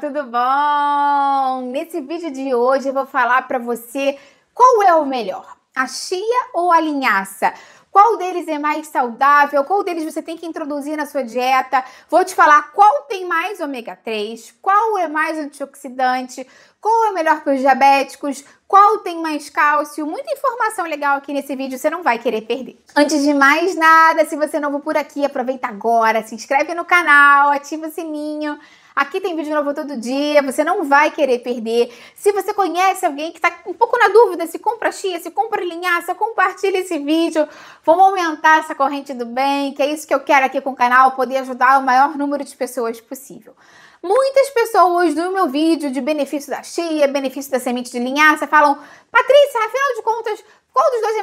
tudo bom? Nesse vídeo de hoje eu vou falar para você qual é o melhor, a chia ou a linhaça? Qual deles é mais saudável? Qual deles você tem que introduzir na sua dieta? Vou te falar qual tem mais ômega 3, qual é mais antioxidante, qual é melhor para os diabéticos, qual tem mais cálcio, muita informação legal aqui nesse vídeo, você não vai querer perder. Antes de mais nada, se você é novo por aqui, aproveita agora, se inscreve no canal, ativa o sininho, Aqui tem vídeo novo todo dia, você não vai querer perder. Se você conhece alguém que está um pouco na dúvida se compra chia, se compra linhaça, compartilha esse vídeo. Vamos aumentar essa corrente do bem, que é isso que eu quero aqui com o canal, poder ajudar o maior número de pessoas possível. Muitas pessoas no meu vídeo de benefício da chia, benefício da semente de linhaça, falam Patrícia, afinal de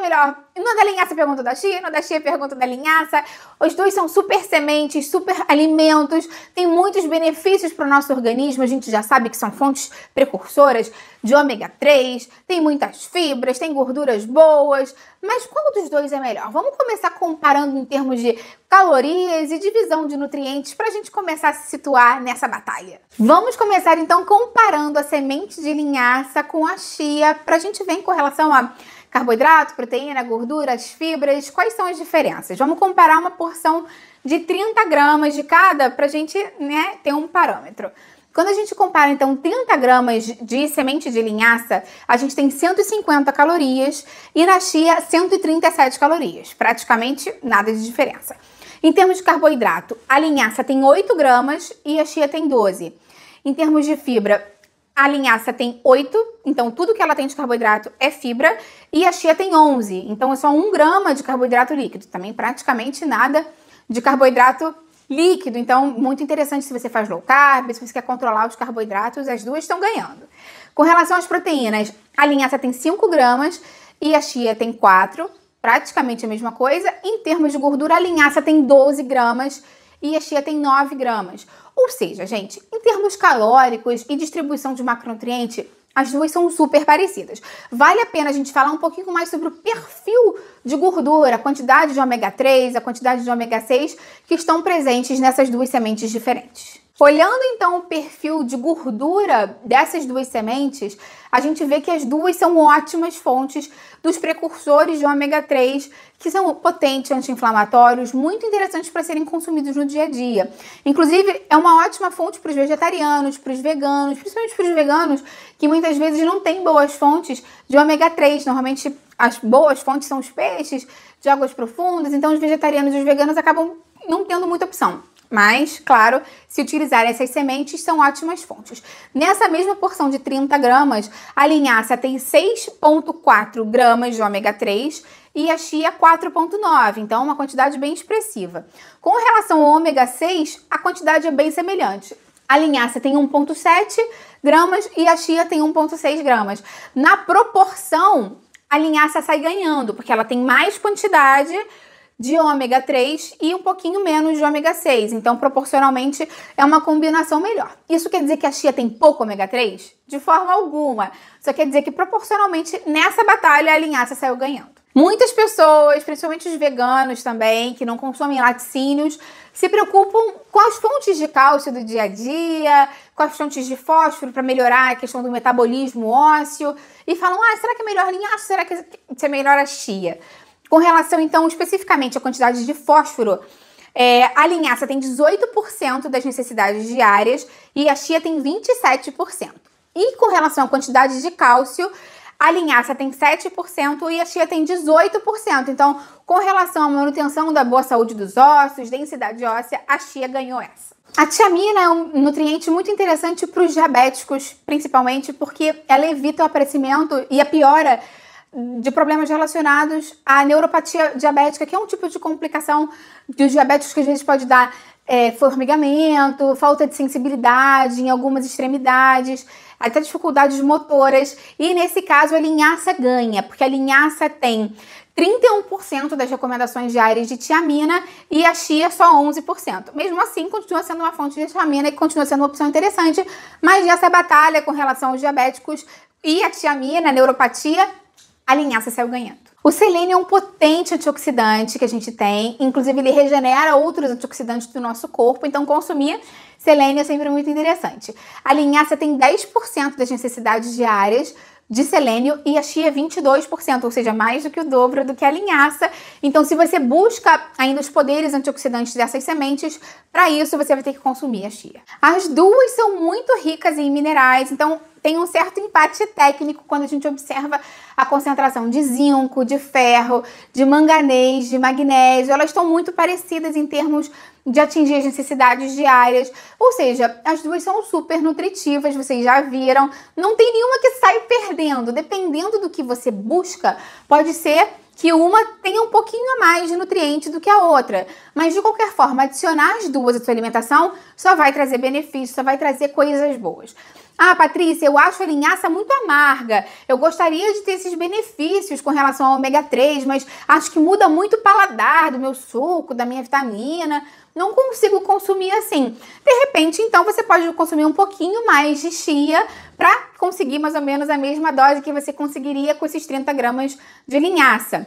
melhor, não da linhaça pergunta da chia, não da chia pergunta da linhaça. Os dois são super sementes, super alimentos, tem muitos benefícios para o nosso organismo. A gente já sabe que são fontes precursoras de ômega 3, tem muitas fibras, tem gorduras boas. Mas qual dos dois é melhor? Vamos começar comparando em termos de calorias e divisão de nutrientes para a gente começar a se situar nessa batalha. Vamos começar então comparando a semente de linhaça com a chia para a gente ver em correlação a Carboidrato, proteína, gorduras, fibras, quais são as diferenças? Vamos comparar uma porção de 30 gramas de cada para a gente né, ter um parâmetro. Quando a gente compara, então, 30 gramas de semente de linhaça, a gente tem 150 calorias e na chia, 137 calorias. Praticamente nada de diferença. Em termos de carboidrato, a linhaça tem 8 gramas e a chia tem 12. Em termos de fibra, a linhaça tem 8, então tudo que ela tem de carboidrato é fibra, e a chia tem 11, então é só 1 grama de carboidrato líquido, também praticamente nada de carboidrato líquido. Então, muito interessante se você faz low carb, se você quer controlar os carboidratos, as duas estão ganhando. Com relação às proteínas, a linhaça tem 5 gramas e a chia tem 4, praticamente a mesma coisa. Em termos de gordura, a linhaça tem 12 gramas e a chia tem 9 gramas. Ou seja, gente, em termos calóricos e distribuição de macronutriente, as duas são super parecidas. Vale a pena a gente falar um pouquinho mais sobre o perfil de gordura, a quantidade de ômega 3, a quantidade de ômega 6 que estão presentes nessas duas sementes diferentes. Olhando então o perfil de gordura dessas duas sementes, a gente vê que as duas são ótimas fontes dos precursores de ômega 3, que são potentes anti-inflamatórios, muito interessantes para serem consumidos no dia a dia. Inclusive, é uma ótima fonte para os vegetarianos, para os veganos, principalmente para os veganos que muitas vezes não têm boas fontes de ômega 3. Normalmente, as boas fontes são os peixes de águas profundas, então os vegetarianos e os veganos acabam não tendo muita opção. Mas, claro, se utilizar essas sementes, são ótimas fontes. Nessa mesma porção de 30 gramas, a linhaça tem 6,4 gramas de ômega 3 e a chia 4,9, então uma quantidade bem expressiva. Com relação ao ômega 6, a quantidade é bem semelhante. A linhaça tem 1,7 gramas e a chia tem 1,6 gramas. Na proporção, a linhaça sai ganhando, porque ela tem mais quantidade de ômega 3 e um pouquinho menos de ômega 6. Então, proporcionalmente, é uma combinação melhor. Isso quer dizer que a chia tem pouco ômega 3? De forma alguma. Só quer dizer que proporcionalmente, nessa batalha, a linhaça saiu ganhando. Muitas pessoas, principalmente os veganos também, que não consomem laticínios, se preocupam com as fontes de cálcio do dia a dia, com as fontes de fósforo para melhorar a questão do metabolismo ósseo e falam: ah, será que é melhor linhaço? Será é, que é melhor a chia? Com relação, então, especificamente à quantidade de fósforo, é, a linhaça tem 18% das necessidades diárias e a chia tem 27%. E com relação à quantidade de cálcio, a linhaça tem 7% e a chia tem 18%. Então, com relação à manutenção da boa saúde dos ossos, densidade óssea, a chia ganhou essa. A tiamina é um nutriente muito interessante para os diabéticos, principalmente porque ela evita o aparecimento e a piora de problemas relacionados à neuropatia diabética, que é um tipo de complicação dos diabéticos que a gente pode dar é, formigamento, falta de sensibilidade em algumas extremidades, até dificuldades motoras. E nesse caso, a linhaça ganha, porque a linhaça tem 31% das recomendações diárias de tiamina e a chia só 11%. Mesmo assim, continua sendo uma fonte de tiamina e continua sendo uma opção interessante, mas essa batalha com relação aos diabéticos e a tiamina, a neuropatia, a linhaça saiu ganhando. O selênio é um potente antioxidante que a gente tem, inclusive ele regenera outros antioxidantes do nosso corpo, então consumir selênio é sempre muito interessante. A linhaça tem 10% das necessidades diárias de selênio e a chia 22%, ou seja, mais do que o dobro do que a linhaça. Então, se você busca ainda os poderes antioxidantes dessas sementes, para isso você vai ter que consumir a chia. As duas são muito ricas em minerais, então tem um certo empate técnico quando a gente observa a concentração de zinco, de ferro, de manganês, de magnésio. Elas estão muito parecidas em termos de atingir as necessidades diárias. Ou seja, as duas são super nutritivas, vocês já viram. Não tem nenhuma que sai perdendo. Dependendo do que você busca, pode ser que uma tenha um pouquinho a mais de nutriente do que a outra. Mas de qualquer forma, adicionar as duas à sua alimentação só vai trazer benefícios, só vai trazer coisas boas. Ah, Patrícia, eu acho a linhaça muito amarga. Eu gostaria de ter esses benefícios com relação ao ômega 3, mas acho que muda muito o paladar do meu suco, da minha vitamina não consigo consumir assim. De repente, então, você pode consumir um pouquinho mais de chia para conseguir mais ou menos a mesma dose que você conseguiria com esses 30 gramas de linhaça.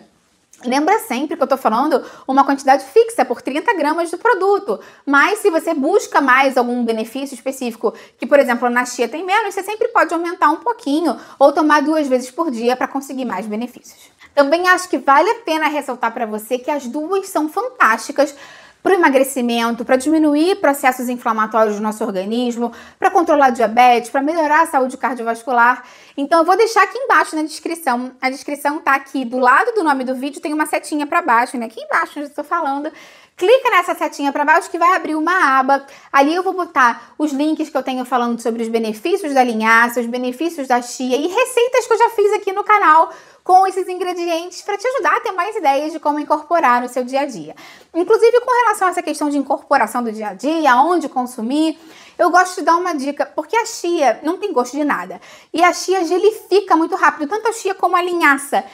Lembra sempre que eu tô falando uma quantidade fixa por 30 gramas do produto. Mas se você busca mais algum benefício específico, que por exemplo na chia tem menos, você sempre pode aumentar um pouquinho ou tomar duas vezes por dia para conseguir mais benefícios. Também acho que vale a pena ressaltar para você que as duas são fantásticas para o emagrecimento, para diminuir processos inflamatórios do nosso organismo, para controlar diabetes, para melhorar a saúde cardiovascular. Então eu vou deixar aqui embaixo na descrição. A descrição tá aqui do lado do nome do vídeo, tem uma setinha para baixo, né? Aqui embaixo onde eu estou falando. Clica nessa setinha para baixo que vai abrir uma aba. Ali eu vou botar os links que eu tenho falando sobre os benefícios da linhaça, os benefícios da chia e receitas que eu já fiz aqui no canal com esses ingredientes para te ajudar a ter mais ideias de como incorporar no seu dia a dia. Inclusive com relação a essa questão de incorporação do dia a dia, onde consumir, eu gosto de dar uma dica, porque a chia não tem gosto de nada. E a chia gelifica muito rápido, tanto a chia como a linhaça.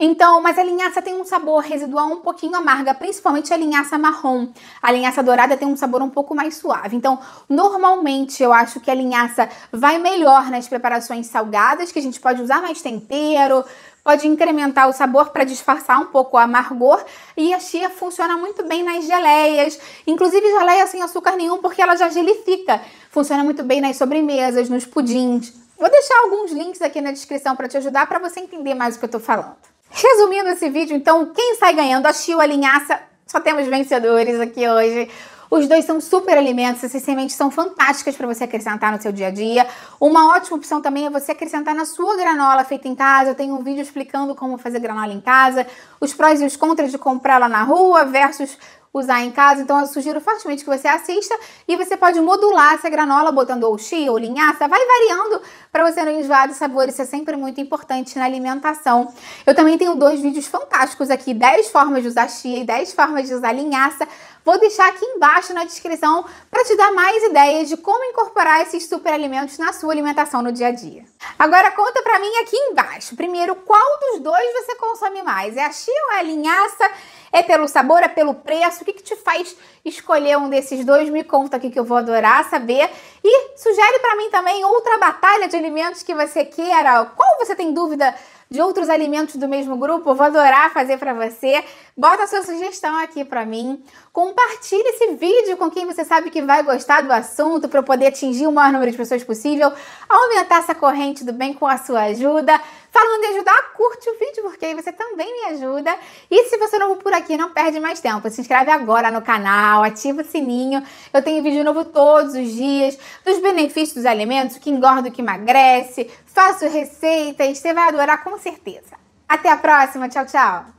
Então, mas a linhaça tem um sabor residual um pouquinho amarga, principalmente a linhaça marrom. A linhaça dourada tem um sabor um pouco mais suave. Então, normalmente eu acho que a linhaça vai melhor nas preparações salgadas, que a gente pode usar mais tempero, pode incrementar o sabor para disfarçar um pouco o amargor. E a chia funciona muito bem nas geleias, inclusive geleia sem açúcar nenhum, porque ela já gelifica. Funciona muito bem nas sobremesas, nos pudins. Vou deixar alguns links aqui na descrição para te ajudar para você entender mais o que eu estou falando. Resumindo esse vídeo, então, quem sai ganhando? A chia ou a linhaça? Só temos vencedores aqui hoje. Os dois são super alimentos, essas sementes são fantásticas para você acrescentar no seu dia a dia. Uma ótima opção também é você acrescentar na sua granola feita em casa. Eu tenho um vídeo explicando como fazer granola em casa, os prós e os contras de comprar lá na rua versus usar em casa. Então eu sugiro fortemente que você assista e você pode modular essa granola botando ou chia ou linhaça, vai variando para você não enjoar de sabores, isso é sempre muito importante na alimentação. Eu também tenho dois vídeos fantásticos aqui, 10 formas de usar chia e 10 formas de usar linhaça Vou deixar aqui embaixo na descrição para te dar mais ideias de como incorporar esses superalimentos na sua alimentação no dia a dia. Agora conta para mim aqui embaixo. Primeiro, qual dos dois você consome mais? É a chia ou é a linhaça? É pelo sabor? É pelo preço? O que, que te faz escolher um desses dois, me conta aqui que eu vou adorar saber. E sugere para mim também outra batalha de alimentos que você queira. Qual você tem dúvida de outros alimentos do mesmo grupo? Eu vou adorar fazer para você. Bota sua sugestão aqui para mim. Compartilhe esse vídeo com quem você sabe que vai gostar do assunto para poder atingir o maior número de pessoas possível, aumentar essa corrente do bem com a sua ajuda. Falando em ajudar, curte o vídeo, porque aí você também me ajuda. E se você é novo por aqui, não perde mais tempo. Se inscreve agora no canal, ativa o sininho. Eu tenho vídeo novo todos os dias dos benefícios dos alimentos, o que engorda, o que emagrece. Faço receitas, você vai adorar com certeza. Até a próxima, tchau, tchau!